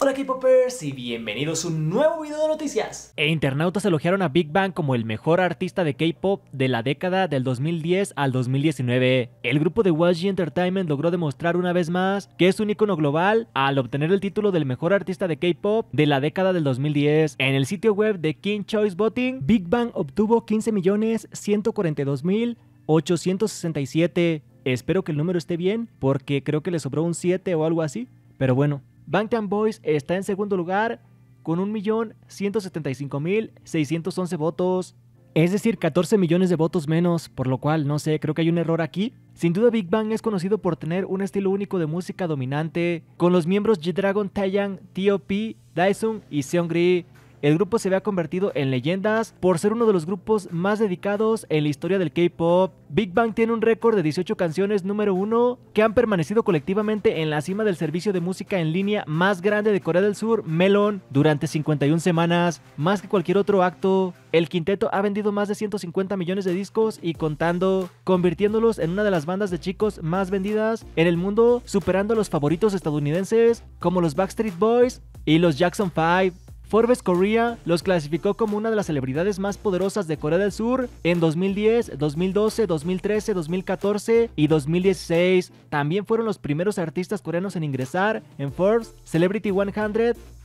Hola K-Popers y bienvenidos a un nuevo video de noticias. E internautas elogiaron a Big Bang como el mejor artista de K-Pop de la década del 2010 al 2019. El grupo de YG Entertainment logró demostrar una vez más que es un icono global al obtener el título del mejor artista de K-Pop de la década del 2010. En el sitio web de King Choice Voting, Big Bang obtuvo 15.142.867 Espero que el número esté bien porque creo que le sobró un 7 o algo así, pero bueno. Bangtan Boys está en segundo lugar con 1.175.611 votos. Es decir, 14 millones de votos menos, por lo cual, no sé, creo que hay un error aquí. Sin duda Big Bang es conocido por tener un estilo único de música dominante, con los miembros G-Dragon, Taeyang, T.O.P., Daesung y Seungri el grupo se había convertido en leyendas por ser uno de los grupos más dedicados en la historia del K-pop. Big Bang tiene un récord de 18 canciones número 1 que han permanecido colectivamente en la cima del servicio de música en línea más grande de Corea del Sur, Melon, durante 51 semanas, más que cualquier otro acto. El quinteto ha vendido más de 150 millones de discos y contando, convirtiéndolos en una de las bandas de chicos más vendidas en el mundo, superando a los favoritos estadounidenses como los Backstreet Boys y los Jackson 5. Forbes Korea los clasificó como una de las celebridades más poderosas de Corea del Sur en 2010, 2012, 2013, 2014 y 2016. También fueron los primeros artistas coreanos en ingresar en Forbes Celebrity 100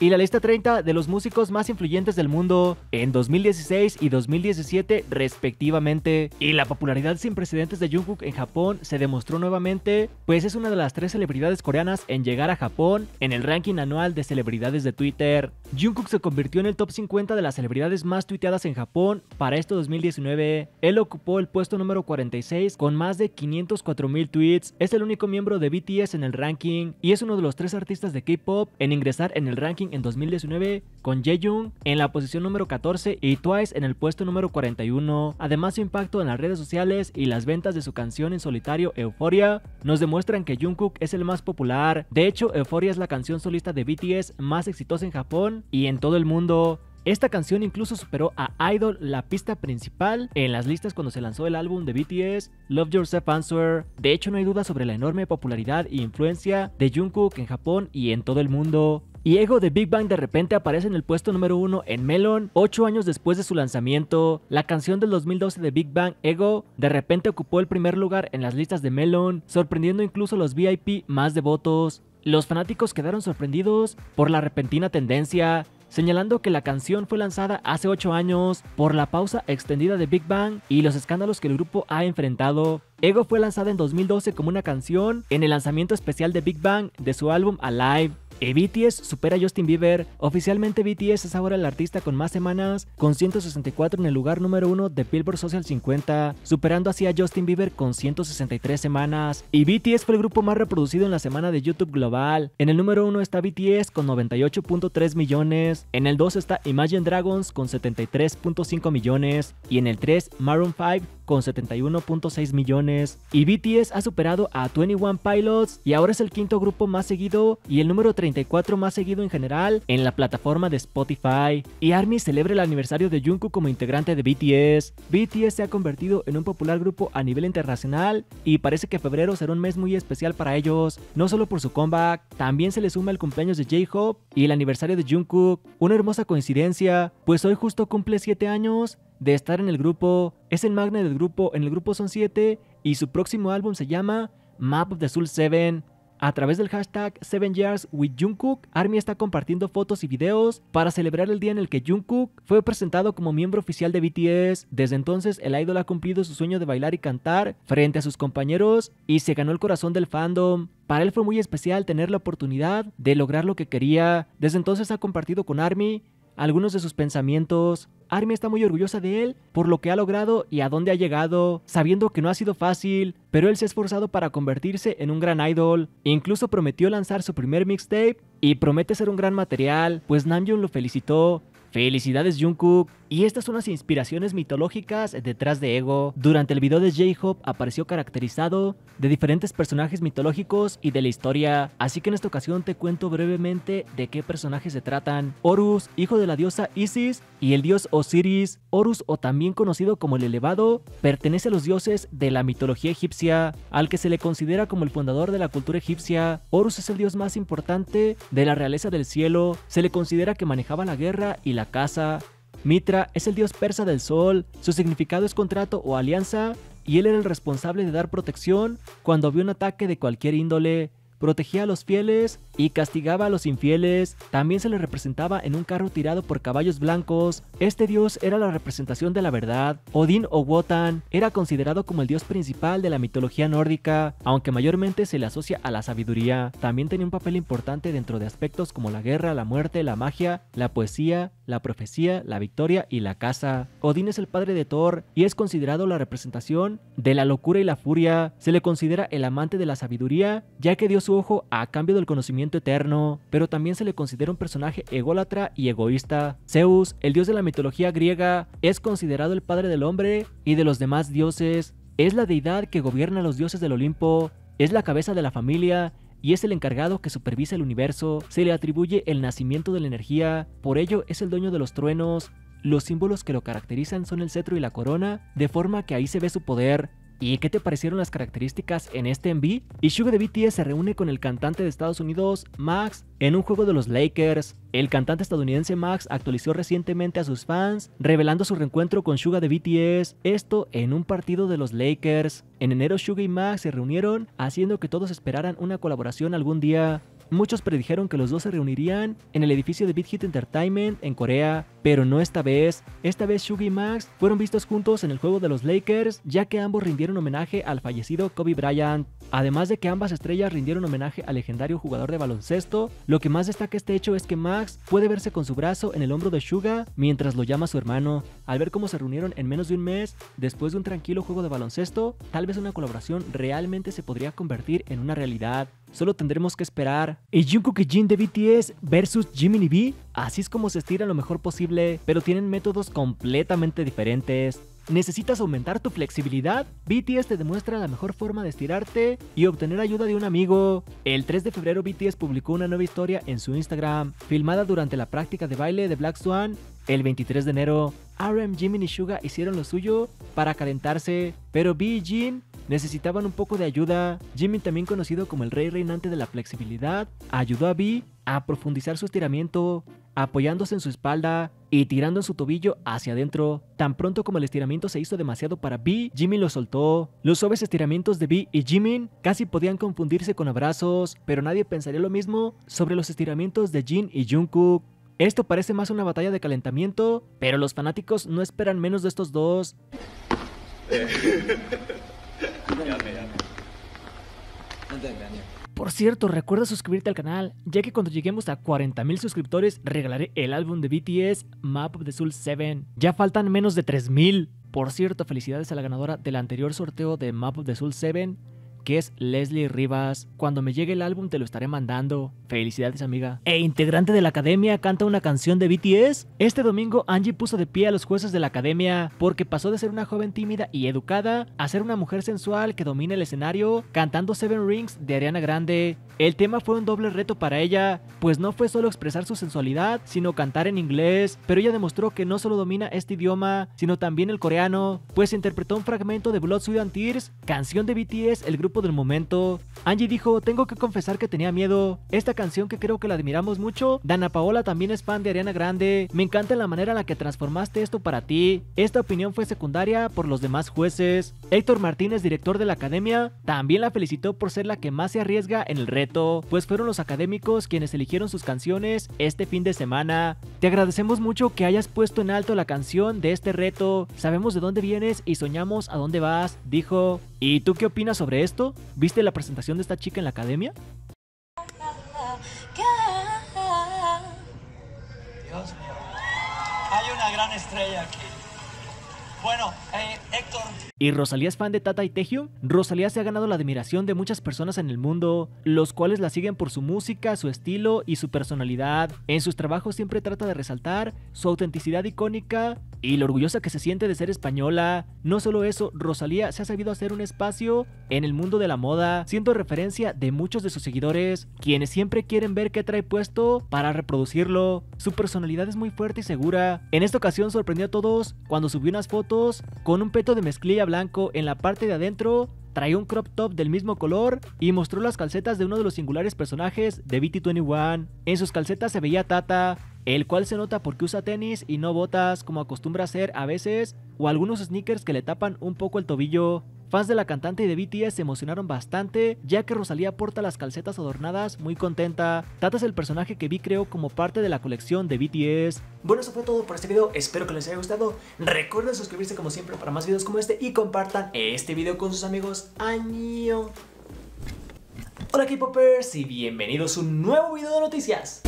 y la lista 30 de los músicos más influyentes del mundo en 2016 y 2017 respectivamente. Y la popularidad sin precedentes de Jungkook en Japón se demostró nuevamente, pues es una de las tres celebridades coreanas en llegar a Japón en el ranking anual de celebridades de Twitter. Jungkook se convirtió en el top 50 de las celebridades más tuiteadas en Japón para este 2019. Él ocupó el puesto número 46 con más de 504 mil tweets. Es el único miembro de BTS en el ranking y es uno de los tres artistas de K-pop en ingresar en el ranking en 2019, con jejun en la posición número 14 y Twice en el puesto número 41. Además su impacto en las redes sociales y las ventas de su canción en solitario Euphoria nos demuestran que Jungkook es el más popular. De hecho, Euphoria es la canción solista de BTS más exitosa en Japón y en todo el mundo. Esta canción incluso superó a Idol, la pista principal, en las listas cuando se lanzó el álbum de BTS, Love Yourself Answer. De hecho, no hay duda sobre la enorme popularidad e influencia de Jungkook en Japón y en todo el mundo. Y Ego de Big Bang de repente aparece en el puesto número 1 en Melon, 8 años después de su lanzamiento. La canción del 2012 de Big Bang, Ego, de repente ocupó el primer lugar en las listas de Melon, sorprendiendo incluso los VIP más devotos. Los fanáticos quedaron sorprendidos por la repentina tendencia, señalando que la canción fue lanzada hace 8 años por la pausa extendida de Big Bang y los escándalos que el grupo ha enfrentado. Ego fue lanzada en 2012 como una canción en el lanzamiento especial de Big Bang de su álbum Alive, y eh, BTS supera a Justin Bieber. Oficialmente BTS es ahora el artista con más semanas, con 164 en el lugar número 1 de Billboard Social 50, superando así a Justin Bieber con 163 semanas. Y BTS fue el grupo más reproducido en la semana de YouTube global. En el número 1 está BTS con 98.3 millones, en el 2 está Imagine Dragons con 73.5 millones y en el 3 Maroon 5 con 71.6 millones. Y BTS ha superado a 21 Pilots y ahora es el quinto grupo más seguido y el número 3 más seguido en general en la plataforma de Spotify. Y ARMY celebra el aniversario de Jungkook como integrante de BTS. BTS se ha convertido en un popular grupo a nivel internacional y parece que febrero será un mes muy especial para ellos, no solo por su comeback, también se le suma el cumpleaños de J-Hope y el aniversario de Jungkook, una hermosa coincidencia, pues hoy justo cumple 7 años de estar en el grupo, es el magnet, del grupo, en el grupo son 7 y su próximo álbum se llama Map of the Soul 7. A través del hashtag 7 Years with Jungkook, ARMY está compartiendo fotos y videos para celebrar el día en el que Jungkook fue presentado como miembro oficial de BTS. Desde entonces, el idol ha cumplido su sueño de bailar y cantar frente a sus compañeros y se ganó el corazón del fandom. Para él fue muy especial tener la oportunidad de lograr lo que quería. Desde entonces ha compartido con ARMY algunos de sus pensamientos. Army está muy orgullosa de él por lo que ha logrado y a dónde ha llegado, sabiendo que no ha sido fácil, pero él se ha esforzado para convertirse en un gran idol. Incluso prometió lanzar su primer mixtape y promete ser un gran material, pues Namjoon lo felicitó Felicidades Jungkook. Y estas son las inspiraciones mitológicas detrás de Ego. Durante el video de J-Hope apareció caracterizado de diferentes personajes mitológicos y de la historia, así que en esta ocasión te cuento brevemente de qué personajes se tratan. Horus, hijo de la diosa Isis y el dios Osiris, Horus o también conocido como el Elevado, pertenece a los dioses de la mitología egipcia, al que se le considera como el fundador de la cultura egipcia. Horus es el dios más importante de la realeza del cielo, se le considera que manejaba la guerra y la la casa. Mitra es el dios persa del sol, su significado es contrato o alianza, y él era el responsable de dar protección cuando había un ataque de cualquier índole protegía a los fieles y castigaba a los infieles. También se le representaba en un carro tirado por caballos blancos. Este dios era la representación de la verdad. Odín o Wotan era considerado como el dios principal de la mitología nórdica, aunque mayormente se le asocia a la sabiduría. También tenía un papel importante dentro de aspectos como la guerra, la muerte, la magia, la poesía, la profecía, la victoria y la caza. Odín es el padre de Thor y es considerado la representación de la locura y la furia. Se le considera el amante de la sabiduría, ya que Dios su ojo a cambio del conocimiento eterno, pero también se le considera un personaje ególatra y egoísta. Zeus, el dios de la mitología griega, es considerado el padre del hombre y de los demás dioses, es la deidad que gobierna a los dioses del Olimpo, es la cabeza de la familia y es el encargado que supervisa el universo, se le atribuye el nacimiento de la energía, por ello es el dueño de los truenos, los símbolos que lo caracterizan son el cetro y la corona, de forma que ahí se ve su poder, ¿Y qué te parecieron las características en este MV? Y de BTS se reúne con el cantante de Estados Unidos, Max, en un juego de los Lakers. El cantante estadounidense Max actualizó recientemente a sus fans, revelando su reencuentro con Suga de BTS, esto en un partido de los Lakers. En enero Suga y Max se reunieron, haciendo que todos esperaran una colaboración algún día. Muchos predijeron que los dos se reunirían en el edificio de Big Hit Entertainment en Corea, pero no esta vez. Esta vez Suga y Max fueron vistos juntos en el juego de los Lakers, ya que ambos rindieron homenaje al fallecido Kobe Bryant. Además de que ambas estrellas rindieron homenaje al legendario jugador de baloncesto, lo que más destaca este hecho es que Max Max puede verse con su brazo en el hombro de Suga mientras lo llama su hermano. Al ver cómo se reunieron en menos de un mes, después de un tranquilo juego de baloncesto, tal vez una colaboración realmente se podría convertir en una realidad. Solo tendremos que esperar. Y Jungkook Jin de BTS versus y B, así es como se estira lo mejor posible, pero tienen métodos completamente diferentes. ¿Necesitas aumentar tu flexibilidad? BTS te demuestra la mejor forma de estirarte y obtener ayuda de un amigo. El 3 de febrero BTS publicó una nueva historia en su Instagram, filmada durante la práctica de baile de Black Swan. El 23 de enero, RM, Jimin y Suga hicieron lo suyo para calentarse, pero B y Jin necesitaban un poco de ayuda. Jimmy, también conocido como el rey reinante de la flexibilidad, ayudó a Bee a profundizar su estiramiento, apoyándose en su espalda y tirando en su tobillo hacia adentro. Tan pronto como el estiramiento se hizo demasiado para Bee, Jimmy lo soltó. Los suaves estiramientos de Bee y Jimmy casi podían confundirse con abrazos, pero nadie pensaría lo mismo sobre los estiramientos de Jin y Jungkook. Esto parece más una batalla de calentamiento, pero los fanáticos no esperan menos de estos dos. Por cierto, recuerda suscribirte al canal, ya que cuando lleguemos a 40.000 suscriptores regalaré el álbum de BTS Map of the Soul 7. Ya faltan menos de 3.000. Por cierto, felicidades a la ganadora del anterior sorteo de Map of the Soul 7 que es Leslie Rivas. Cuando me llegue el álbum te lo estaré mandando. Felicidades amiga. E integrante de la academia canta una canción de BTS. Este domingo Angie puso de pie a los jueces de la academia porque pasó de ser una joven tímida y educada a ser una mujer sensual que domina el escenario cantando Seven Rings de Ariana Grande. El tema fue un doble reto para ella, pues no fue solo expresar su sensualidad, sino cantar en inglés, pero ella demostró que no solo domina este idioma, sino también el coreano, pues interpretó un fragmento de Blood, Sweat and Tears, canción de BTS, el grupo del momento. Angie dijo, tengo que confesar que tenía miedo. Esta canción que creo que la admiramos mucho. Dana Paola también es fan de Ariana Grande. Me encanta la manera en la que transformaste esto para ti. Esta opinión fue secundaria por los demás jueces. Héctor Martínez, director de la academia, también la felicitó por ser la que más se arriesga en el reto, pues fueron los académicos quienes eligieron sus canciones este fin de semana. Te agradecemos mucho que hayas puesto en alto la canción de este reto. Sabemos de dónde vienes y soñamos a dónde vas, dijo. ¿Y tú qué opinas sobre esto? ¿Viste la presentación de esta chica en la academia? Dios mío. Hay una gran estrella aquí. Bueno, eh, Héctor, y Rosalía es fan de Tata y Tejum? Rosalía se ha ganado la admiración de muchas personas en el mundo, los cuales la siguen por su música, su estilo y su personalidad. En sus trabajos siempre trata de resaltar su autenticidad icónica y lo orgullosa que se siente de ser española. No solo eso, Rosalía se ha sabido hacer un espacio en el mundo de la moda, siendo referencia de muchos de sus seguidores, quienes siempre quieren ver qué trae puesto para reproducirlo. Su personalidad es muy fuerte y segura. En esta ocasión sorprendió a todos cuando subió unas fotos con un peto de mezclilla blanco, en la parte de adentro traía un crop top del mismo color y mostró las calcetas de uno de los singulares personajes de BT21. En sus calcetas se veía Tata, el cual se nota porque usa tenis y no botas como acostumbra hacer a veces, o algunos sneakers que le tapan un poco el tobillo. Fans de la cantante y de BTS se emocionaron bastante, ya que Rosalía porta las calcetas adornadas muy contenta. Tata es el personaje que vi creó como parte de la colección de BTS. Bueno, eso fue todo por este video, espero que les haya gustado. Recuerden suscribirse como siempre para más videos como este y compartan este video con sus amigos. Año. Hola k poppers? y bienvenidos a un nuevo video de noticias.